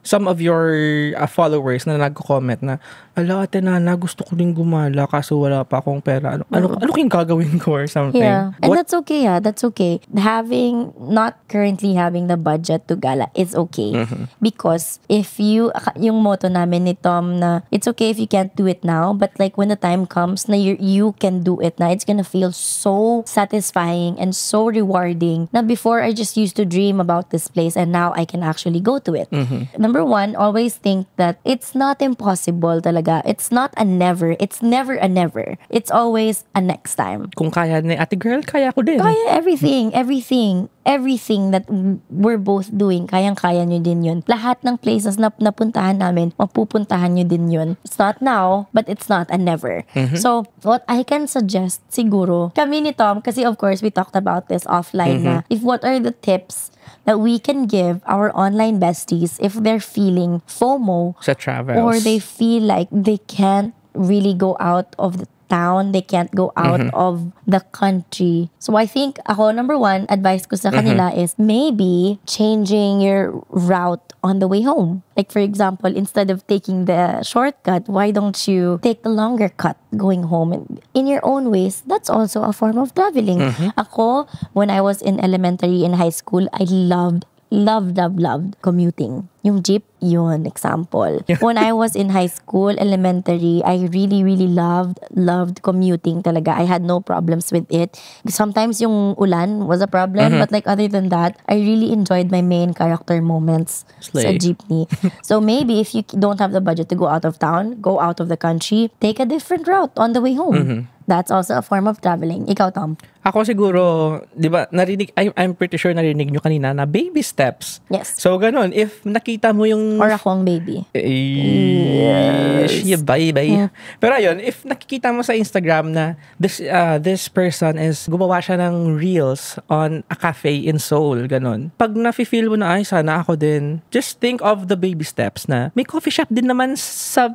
some of your uh, followers na nag-comment na, ala, ate nana, gusto ko din gumala kaso wala pa akong pera. Ano, ano, mm. ano kayong gagawin ko or something? Yeah. And What? that's okay, ah. That's okay. Having, not currently having the budget to gala is okay. Mm-hmm. Because if you, yung motto namin ni Tom na It's okay if you can't do it now, but like when the time comes na you, you can do it na, it's gonna feel so satisfying and so rewarding na before I just used to dream about this place and now I can actually go to it. Mm-hmm. Number one, always think that it's not impossible talaga. It's not a never. It's never a never. It's always a next time. Kung kaya ni ate girl, kaya ko din. Kaya everything, everything everything that we're both doing, kayang-kaya nyo din yun. Lahat ng places na napuntahan namin, mapupuntahan nyo din yun. It's not now, but it's not a never. Mm-hmm. So, what I can suggest, siguro, kami ni Tom, kasi of course, we talked about this offline mm-hmm. na, if what are the tips that we can give our online besties if they're feeling FOMO sa or they feel like they can't really go out of the town, they can't go out mm-hmm. of the country. So I think ako number one advice ko sa kanila mm-hmm. is maybe changing your route on the way home. Like for example, instead of taking the shortcut, why don't you take the longer cut going home and in your own ways? That's also a form of traveling. Mm-hmm. Ako when I was in elementary and high school, I loved loved, loved, loved commuting. Yung jeep, yun, example. when I was in high school, elementary, I really, really loved, loved commuting talaga. I had no problems with it. Sometimes yung ulan was a problem, mm-hmm. but like other than that, I really enjoyed my main character moments Slay. sa jeepney. so maybe if you don't have the budget to go out of town, go out of the country, take a different route on the way home. Mm-hmm. That's also a form of traveling. Ikaw, Tom? Ako siguro, di ba, narinig, I'm, I'm pretty sure narinig nyo kanina na baby steps. Yes. So, ganun, if nakita mo yung... Or akong baby. Eh, yes. Yeah, bye, bye. Yeah. Mm. Pero ayun, if nakikita mo sa Instagram na this uh, this person is gumawa siya ng reels on a cafe in Seoul, ganun. Pag nafe-feel mo na, ay, sana ako din, just think of the baby steps na may coffee shop din naman sa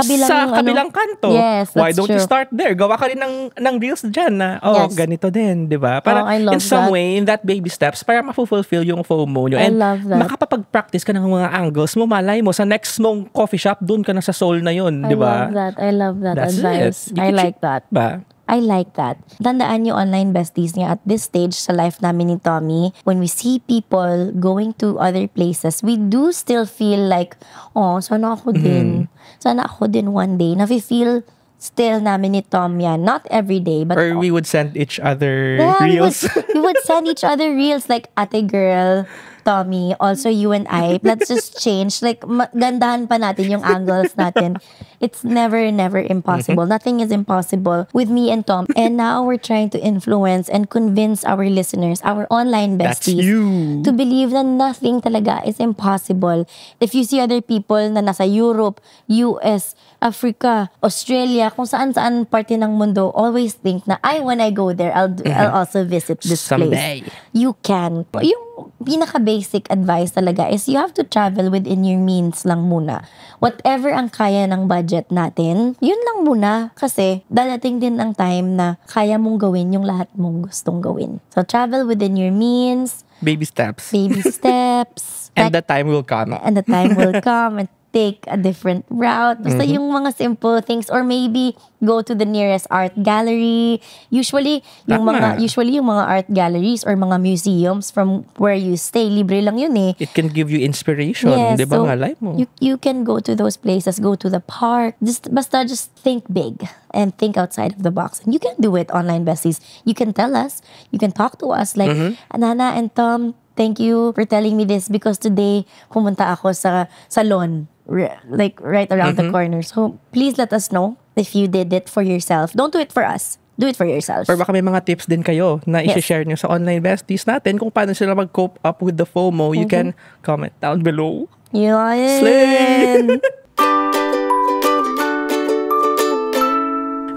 kabilang, sa kabilang ano? kanto. Yes, that's Why don't true. you start there? Go gumawa ka rin ng, ng reels dyan na, ah. oh, yes. ganito din, di ba? Para oh, in some that. way, in that baby steps, para mapufulfill yung FOMO nyo. And I love that. makapag-practice ka ng mga angles mo, malay mo, sa next mong coffee shop, doon ka na sa soul na yun, di ba? I love that. I love that That's advice. I like that. Ba? I like that. Tandaan yung online besties niya at this stage sa life namin ni Tommy, when we see people going to other places, we do still feel like, oh, sana ako mm-hmm. din. Mm. Sana ako din one day. na feel still namin ni Tom yan. Not every day, but... Or we would send each other yeah, reels. We would, we would send each other reels like, ate girl, Tommy, also you and I. Let's just change. Like, gandahan pa natin yung angles natin. It's never, never impossible. Mm-hmm. Nothing is impossible with me and Tom. And now we're trying to influence and convince our listeners, our online besties, to believe that nothing talaga is impossible. If you see other people na nasa Europe, US, Africa, Australia, kung saan-saan parte ng mundo, always think na, ay, when I go there, I'll, mm-hmm. I'll also visit this Someday. place. You can. Yung pinaka-basic advice talaga is you have to travel within your means lang muna. Whatever ang kaya ng budget natin, yun lang muna kasi dadating din ang time na kaya mong gawin yung lahat mong gustong gawin. So, travel within your means. Baby steps. Baby steps. and that, the time will come. And the time will come take a different route. Basta mm-hmm. yung mga simple things or maybe go to the nearest art gallery. Usually, yung Tama. mga usually yung mga art galleries or mga museums from where you stay, libre lang yun eh. It can give you inspiration, yes, 'di ba so nga life mo? You you can go to those places, go to the park. Just basta just think big and think outside of the box. And you can do it online besties. You can tell us, you can talk to us like mm-hmm. Nana and Tom, thank you for telling me this because today pumunta ako sa salon like right around mm-hmm. the corner. So please let us know if you did it for yourself. Don't do it for us. Do it for yourself. Or baka may mga tips din kayo na yes. i-share nyo sa online besties natin kung paano sila mag-cope up with the FOMO. Mm-hmm. You can comment down below. Yun! Slay!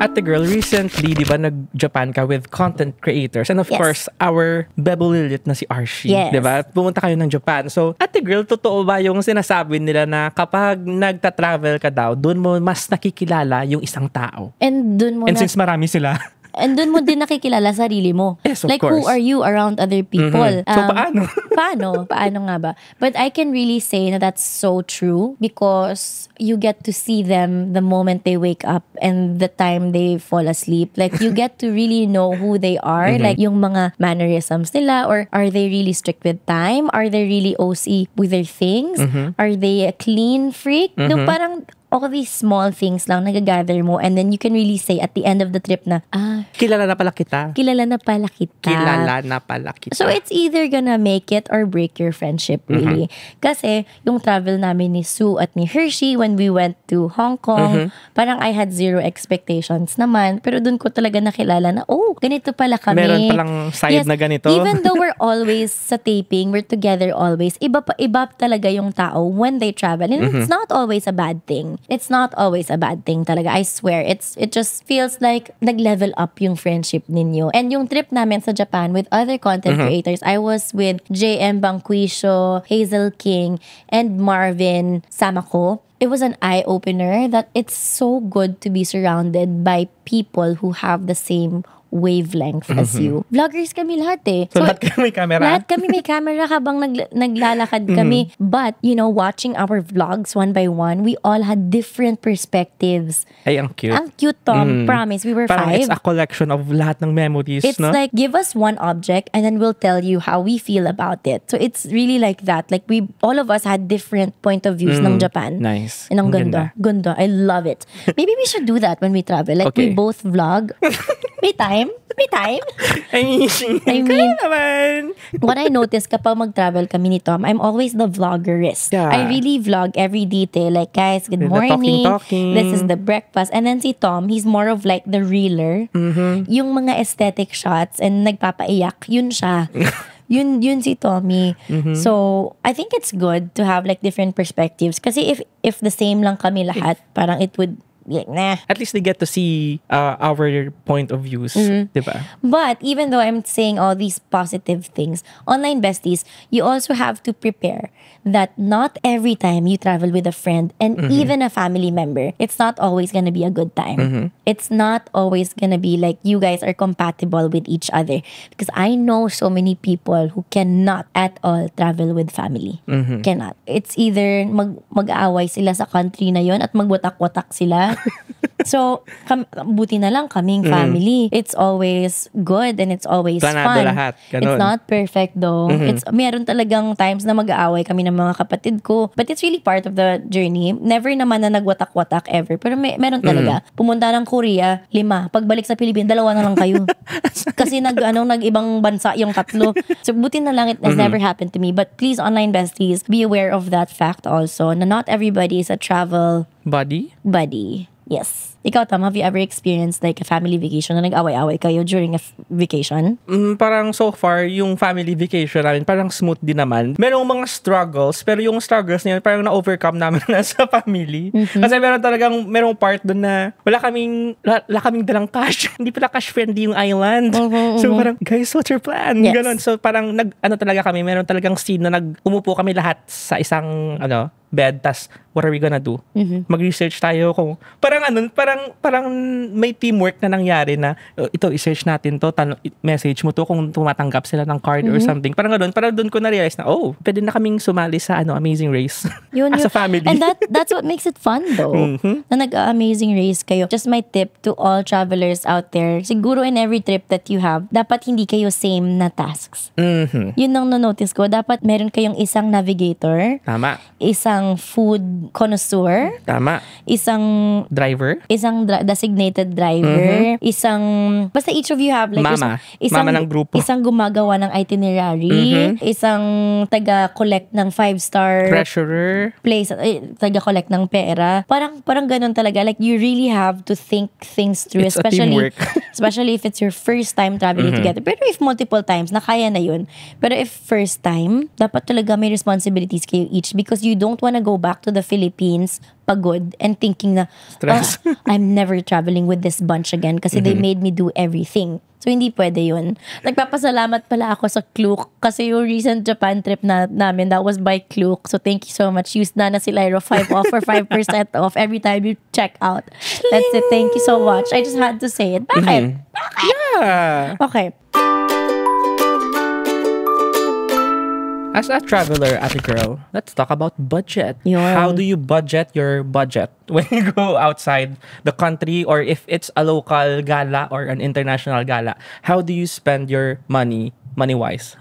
At the girl recently, 'di ba, nag-Japan ka with content creators and of yes. course, our Bebelilit na si Archie, yes. 'di ba? Pumunta kayo ng Japan. So, at the girl, totoo ba yung sinasabi nila na kapag nagta-travel ka daw, doon mo mas nakikilala yung isang tao. And doon mo And na- since marami sila, And doon mo din nakikilala sarili mo. Yes, of like, course. who are you around other mm-hmm. people? Mm-hmm. So, um, paano? paano? Paano nga ba? But I can really say that that's so true because you get to see them the moment they wake up and the time they fall asleep. Like, you get to really know who they are. Mm-hmm. Like, yung mga mannerisms nila or are they really strict with time? Are they really OC with their things? Mm-hmm. Are they a clean freak? Mm-hmm. No, parang all these small things lang nagagather mo and then you can really say at the end of the trip na, ah, kilala na pala kita. Kilala na pala kita. Kilala na pala kita. So it's either gonna make it or break your friendship mm-hmm. really. Mm-hmm. Kasi yung travel namin ni Sue at ni Hershey when we went to Hong Kong, mm-hmm. parang I had zero expectations naman. Pero dun ko talaga nakilala na, oh, ganito pala kami. Meron palang side yes, na ganito. Even though we're always sa taping, we're together always, iba, pa, iba talaga yung tao when they travel. And mm-hmm. it's not always a bad thing. It's not always a bad thing talaga. I swear. It's It just feels like nag-level up yung friendship ninyo. And yung trip namin sa Japan with other content mm-hmm. creators, I was with JM Banquisho, Hazel King, and Marvin Samako it was an eye opener that it's so good to be surrounded by people who have the same wavelength as mm-hmm. you. Vloggers kami lahat eh. So, so lahat kami may camera? Lahat kami may camera habang nag, naglalakad mm-hmm. kami. But, you know, watching our vlogs one by one, we all had different perspectives. Ay, ang cute. Ang cute, Tom. Mm. Promise, we were Parang five. it's a collection of lahat ng memories, It's no? like, give us one object and then we'll tell you how we feel about it. So, it's really like that. Like, we, all of us had different point of views mm. ng Japan. Nice. And ang ganda. Ganda. I love it. Maybe we should do that when we travel. Like, okay. we both vlog. may time time? May time? I mean, I mean naman. what I noticed kapag mag-travel kami ni Tom, I'm always the vloggerist. Yeah. I really vlog every detail. Like, guys, good the morning. Talking, talking. This is the breakfast. And then si Tom, he's more of like the reeler. Mm-hmm. Yung mga aesthetic shots and nagpapaiyak, yun siya. yun yun si Tommy. Mm-hmm. So, I think it's good to have like different perspectives kasi if if the same lang kami lahat, parang it would nah. At least they get to see uh, our point of views, mm-hmm. But even though I'm saying all these positive things, online besties, you also have to prepare that not every time you travel with a friend and mm-hmm. even a family member, it's not always going to be a good time. Mm-hmm. It's not always going to be like you guys are compatible with each other. Because I know so many people who cannot at all travel with family. Mm-hmm. Cannot. It's either mag mag-aaway sila sa country na yon at magwatak-watak sila. so, kam- buti na lang kaming mm. family. Mm. It's always good and it's always Planado fun. Lahat. It's not perfect though. Mm-hmm. It's meron talagang times na mag-aaway kami ng yung mga kapatid ko. But it's really part of the journey. Never naman na nagwatak-watak ever. Pero may, meron talaga. Mm. Pumunta ng Korea, lima. Pagbalik sa Pilipinas, dalawa na lang kayo. Kasi nag, ano, nag-ibang bansa yung tatlo. So buti na lang it has mm-hmm. never happened to me. But please, online besties, be aware of that fact also na not everybody is a travel... Buddy? Buddy. Yes. Ikaw, Tam, have you ever experienced like a family vacation na nag-away-away kayo during a vacation? Mm, parang so far, yung family vacation namin, parang smooth din naman. Merong mga struggles, pero yung struggles niyan, parang na-overcome namin na sa family. Mm-hmm. Kasi meron talagang, merong part doon na wala kaming, wala, kaming dalang cash. Hindi pala cash friendly yung island. Mm-hmm, so parang, guys, what's your plan? Yes. Ganon. So parang, nag, ano talaga kami, meron talagang scene na nag, umupo kami lahat sa isang, ano, bed, tas what are we gonna do? Mm-hmm. Mag-research tayo kung, parang ano, parang parang parang may teamwork na nangyari na oh, ito i-search natin to tan- message mo to kung tumatanggap sila ng card mm-hmm. or mhm. something parang ganoon parang doon ko na realize na oh pwede na kaming sumali sa ano amazing race yun, as a family and that that's what makes it fun though mm-hmm. na nag-amazing race kayo just my tip to all travelers out there siguro in every trip that you have dapat hindi kayo same na tasks mm-hmm. yun ang notice ko dapat meron kayong isang navigator tama isang food connoisseur tama isang driver is isang dra- designated driver, mm-hmm. isang, basta each of you have like, mama. Isang, mama ng grupo. Isang gumagawa ng itinerary, mm-hmm. isang taga-collect ng five-star treasurer, place, eh, taga-collect ng pera. Parang, parang ganun talaga. Like, you really have to think things through. It's especially, especially if it's your first time traveling mm-hmm. together. Pero if multiple times, nakaya na yun. Pero if first time, dapat talaga may responsibilities kayo each because you don't wanna go back to the Philippines pagod and thinking na, Stress. Oh, I'm never traveling with this bunch again kasi mm-hmm. they made me do everything. So, hindi pwede yun. Nagpapasalamat pala ako sa Klook kasi yung recent Japan trip na, namin, that was by Klook. So, thank you so much. Use na na si Lyra 5 off or 5% off every time you check out. let's say Thank you so much. I just had to say it. Bakit? Mm-hmm. Bakit? Yeah. Okay. As a traveler, as a girl, let's talk about budget. How do you budget your budget when you go outside the country or if it's a local gala or an international gala? How do you spend your money, money wise?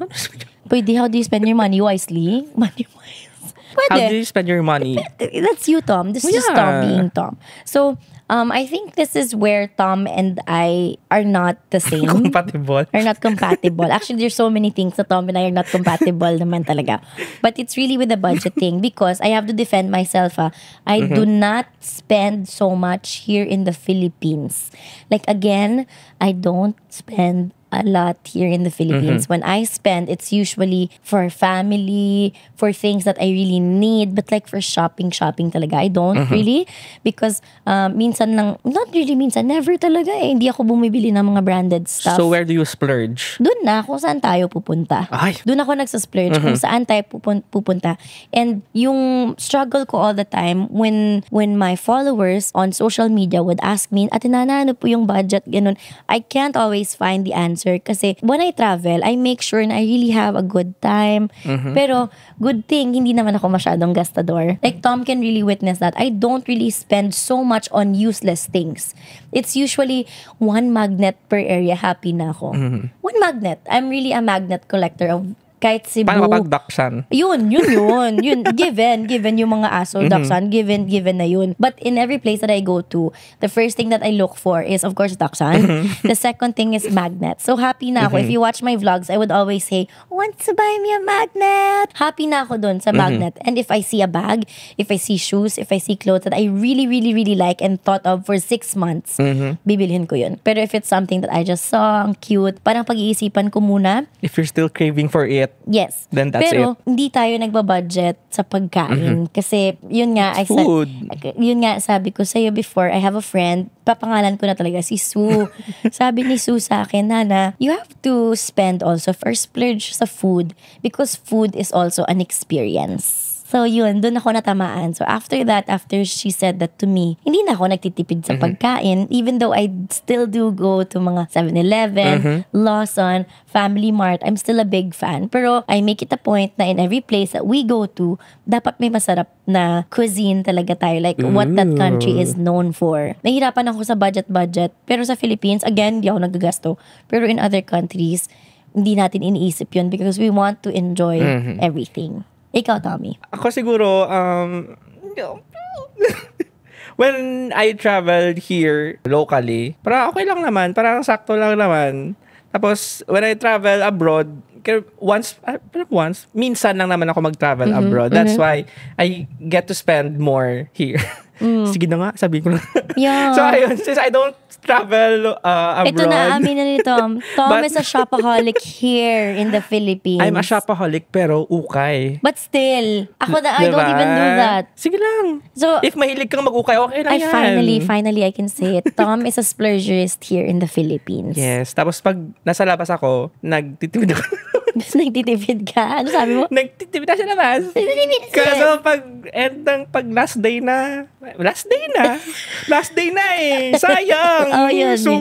Pwede, how do you spend your money wisely? Money wise. Pwede. How do you spend your money? That's you, Tom. This yeah. is Tom being Tom. So, um, I think this is where Tom and I are not the same. compatible. Are not compatible. Actually, there's so many things that Tom and I are not compatible naman talaga. But it's really with the budget thing because I have to defend myself. Ah, I mm-hmm. do not spend so much here in the Philippines. Like, again, I don't spend a lot here in the Philippines. Mm-hmm. When I spend, it's usually for family, for things that I really need. But like for shopping, shopping talaga, I don't mm-hmm. really. Because uh, minsan lang, not really minsan, never talaga eh. Hindi ako bumibili ng mga branded stuff. So where do you splurge? Doon na, kung saan tayo pupunta. Ay. Doon ako nagsasplurge, mm-hmm. kung saan tayo pupun- pupunta. And yung struggle ko all the time, when when my followers on social media would ask me, Ate Nana, ano po yung budget? Ganun. I can't always find the answer influencer kasi when I travel, I make sure na I really have a good time. Mm-hmm. Pero good thing, hindi naman ako masyadong gastador. Like Tom can really witness that. I don't really spend so much on useless things. It's usually one magnet per area, happy na ako. Mm-hmm. One magnet. I'm really a magnet collector of kahit Cebu. Paano kapag daksan? Yun, yun, yun. yun, given, given yung mga aso, mm-hmm. daksan, given, given na yun. But in every place that I go to, the first thing that I look for is, of course, daksan. Mhm. The second thing is magnet. So happy na ako. Mm-hmm. If mhm. you watch my vlogs, I would always say, want to buy me a magnet? Happy na ako dun sa mhm. magnet. Mm-hmm. And if I see a bag, if I see shoes, if I see clothes that I really, really, really like and thought of for six months, mm-hmm. bibilhin ko yun. Pero if it's something that I just saw, ang cute, parang pag-iisipan ko muna. If you're still craving for it, budget. Yes. Then that's Pero, it. hindi tayo nagbabudget sa pagkain. Mm-hmm. Kasi, yun nga, I Food. yun nga, sabi ko sa'yo before, I have a friend, papangalan ko na talaga, si Sue. sabi ni Sue sa akin, Nana, you have to spend also for splurge sa food because food is also an experience. So yun, doon ako natamaan. So after that, after she said that to me, hindi na ako nagtitipid sa mm-hmm. pagkain even though I still do go to mga 7-Eleven, mm-hmm. Lawson, Family Mart. I'm still a big fan. Pero I make it a point na in every place that we go to, dapat may masarap na cuisine talaga tayo. Like what that country is known for. Nahirapan ako sa budget-budget. Pero sa Philippines, again, di ako nagagasto. Pero in other countries, hindi natin iniisip yun because we want to enjoy mm-hmm. everything. Ikaw, Tommy. Ako siguro, um, when I traveled here locally, para okay lang naman, parang sakto lang naman. Tapos, when I travel abroad, once, uh, once, minsan lang naman ako mag-travel mm-hmm, abroad. That's mm-hmm. why I get to spend more here. Mm. Sige na nga, sabi ko na. Yeah. so, ayun, since I don't travel uh, abroad. Ito na, amin na ni Tom. Tom but, is a shopaholic here in the Philippines. I'm a shopaholic pero ukay. But still, ako na, diba? I don't diba? even do that. Sige lang. So, If mahilig kang mag-ukay, okay lang I yan. Finally, finally, I can say it. Tom is a splurgerist here in the Philippines. Yes. Tapos pag nasa labas ako, nagtitimid ako. Tapos nagtitipid ka? Ano sabi mo? nagtitipid na siya labas. Nagtitipid ano siya. Kaso pag end ng pag last day na, last day na, last day na eh, sayang. oh, yun. So,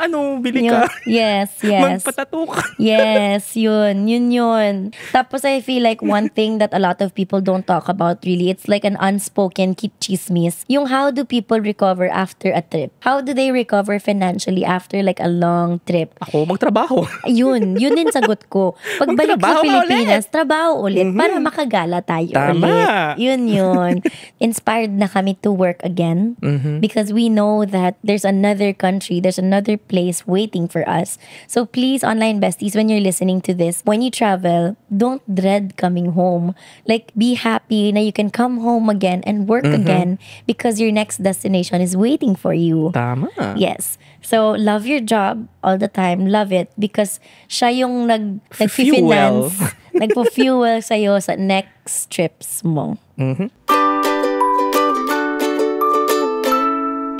ano, bili ka. Yes, yes. Magpatato yes, yun. Yun yun. Tapos I feel like one thing that a lot of people don't talk about really, it's like an unspoken keep chismis. Yung how do people recover after a trip? How do they recover financially after like a long trip? Ako magtrabaho. yun. Yun din sagot ko. Pagbalik sa Pilipinas, ulit. trabaho ulit mm-hmm. para makagala tayo Tama. ulit. Yun yun. Inspired na kami to work again mm-hmm. because we know that there's another country, there's another place waiting for us. So please, online besties, when you're listening to this, when you travel, don't dread coming home. Like, be happy na you can come home again and work mm-hmm. again because your next destination is waiting for you. Tama. Yes. So, love your job all the time. Love it. Because siya yung nag, nagfi-finance, nagpo-fuel sa'yo sa next trips mo. Mm-hmm.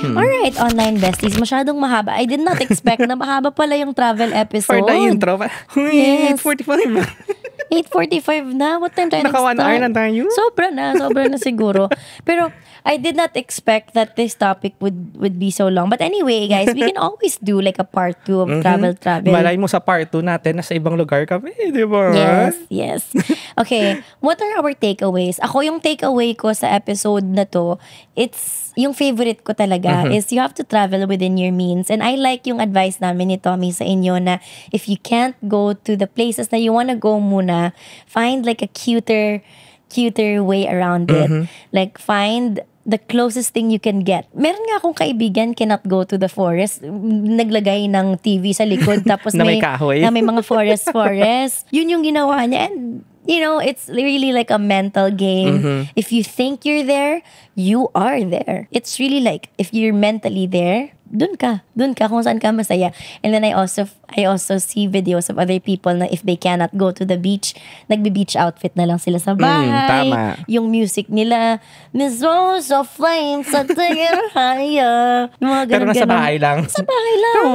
Hmm. right, online besties. Masyadong mahaba. I did not expect na mahaba pala yung travel episode. For the intro. Yes. 8.45. 8.45 na. What time tayo Naka one hour na tayo? Sobra na. Sobra na siguro. Pero I did not expect that this topic would would be so long. But anyway, guys, we can always do like a part 2 of mm-hmm. Travel Travel. Malay mo sa part 2 natin, na sa ibang lugar kami, eh, di ba? Yes, yes. Okay, what are our takeaways? Ako yung takeaway ko sa episode na to, it's yung favorite ko talaga ka mm-hmm. is you have to travel within your means. And I like yung advice namin ni Tommy sa inyo na if you can't go to the places na you wanna go muna, find like a cuter cuter way around it. Mm-hmm. Like find the closest thing you can get. Meron nga akong kaibigan cannot go to the forest, naglagay ng TV sa likod tapos na may, may kahoy. na may mga forest forest. Yun yung ginawa niya and you know, it's really like a mental game. Mm-hmm. If you think you're there, you are there. It's really like if you're mentally there, dun ka. Dun ka kung saan ka masaya. And then I also I also see videos of other people na if they cannot go to the beach, nagbe-beach outfit na lang sila sa mm, bahay. Mm, tama. Yung music nila, Miss Rose of Flames sa Tigger Haya. Mga ganun, Pero nasa ganun. bahay lang. Sa bahay lang.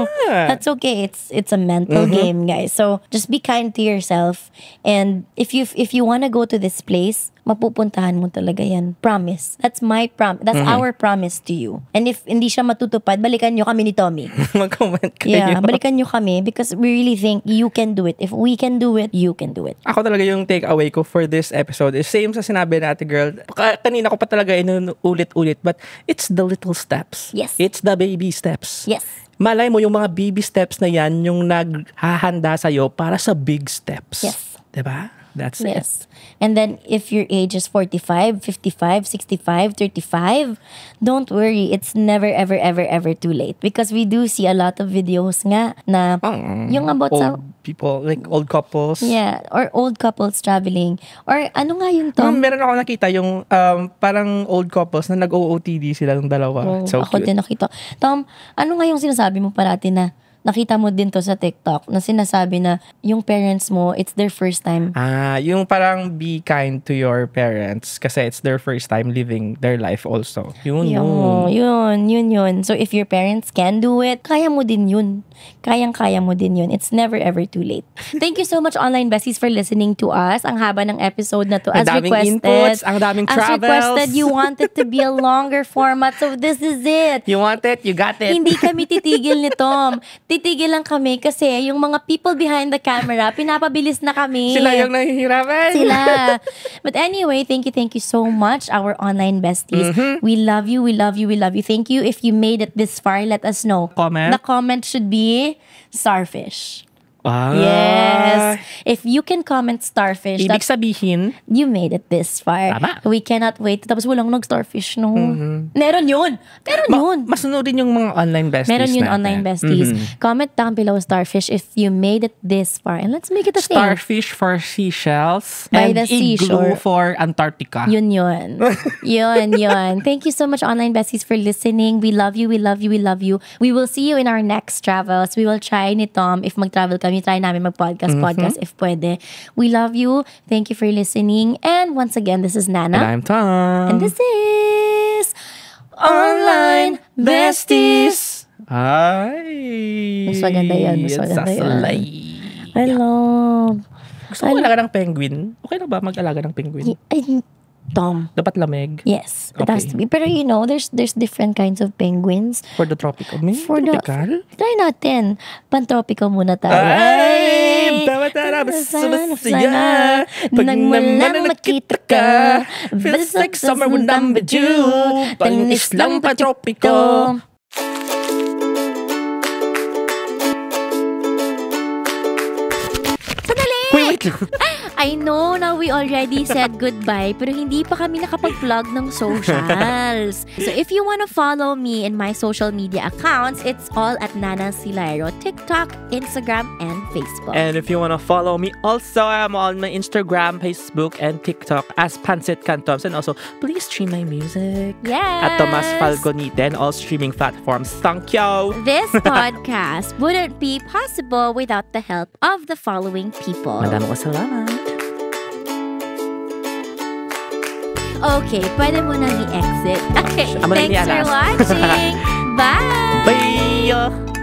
That's okay. It's it's a mental mm-hmm. game, guys. So, just be kind to yourself. And if you if you wanna go to this place, mapupuntahan mo talaga yan. Promise. That's my promise. That's mm our promise to you. And if hindi siya matutupad, balikan nyo kami ni Tommy. Mag-comment kayo. Yeah, balikan nyo kami because we really think you can do it. If we can do it, you can do it. Ako talaga yung takeaway ko for this episode is same sa sinabi na girl. Kanina ko pa talaga inuulit-ulit but it's the little steps. Yes. It's the baby steps. Yes malay mo yung mga baby steps na yan yung naghahanda sa iyo para sa big steps. Yes. 'Di ba? That's yes. it. And then if your age is 45, 55, 65, 35, don't worry. It's never, ever, ever, ever too late. Because we do see a lot of videos nga na um, yung about old sa... people, like old couples. Yeah, or old couples traveling. Or ano nga yung to? Um, meron ako nakita yung um, parang old couples na nag-OOTD sila ng dalawa. Oh, so ako cute. din nakita. Tom, ano nga yung sinasabi mo parati na nakita mo din to sa TikTok na sinasabi na yung parents mo, it's their first time. Ah, yung parang be kind to your parents kasi it's their first time living their life also. Yun, yun. Yun, yun, yun. So if your parents can do it, kaya mo din yun kayang-kaya mo din yun. It's never ever too late. Thank you so much, Online Besties, for listening to us. Ang haba ng episode na to. As ang daming requested, inputs, ang daming travels. As requested, you wanted to be a longer format. So this is it. You want it, you got it. Hindi kami titigil ni Tom. titigil lang kami kasi yung mga people behind the camera, pinapabilis na kami. Sila yung nahihirapan. Sila. But anyway, thank you, thank you so much, our Online Besties. Mm-hmm. We love you, we love you, we love you. Thank you if you made it this far. Let us know. Comment. The comment should be starfish. Ah. Yes. If you can comment starfish, Ibig sabihin, you made it this far. Tama. We cannot wait. Tapos walang nag-starfish, no. Mm-hmm. Meron yun. Meron Ma- yun. Masunurin yung mga online besties Meron yun natin. online mm-hmm. besties. Mm-hmm. Comment down below starfish if you made it this far. And let's make it a starfish thing. Starfish for seashells. By and the seashore. for Antarctica. Yun yun. yun yun. Thank you so much online besties for listening. We love you. We love you. We love you. We will see you in our next travels. We will try ni Tom if mag-travel kami try namin mag-podcast, mm-hmm. podcast if pwede. We love you. Thank you for listening. And once again, this is Nana. And I'm Tom. And this is Online Besties. Hi. Mas maganda yan. Mas maganda sasalay. yan. I love. Gusto mo alaga ng penguin? Okay na ba mag-alaga ng penguin? Ay, Tom. Dapat lamig. Yes, it okay. has to be. Pero you know, there's there's different kinds of penguins. For the tropical. May For tropical? the, try natin. Pantropical muna tayo. Ay! Tawa-tara, masaya. Pag naman nakita ka, feels like summer when I'm with you. Panis lang pa-tropical. Sandali! Wait, wait. I know na we already said goodbye, pero hindi pa kami nakapag-vlog ng socials. so if you wanna follow me in my social media accounts, it's all at Nana Silero, TikTok, Instagram, and Facebook. And if you wanna follow me, also I'm on my Instagram, Facebook, and TikTok as Pancit Cantoms. And also, please stream my music. Yes. At Tomas Falconi, then all streaming platforms. Thank you. This podcast wouldn't be possible without the help of the following people. Madam, salamat. Okay, pwede mo nang i-exit. Okay, thanks for watching. Bye! Bye!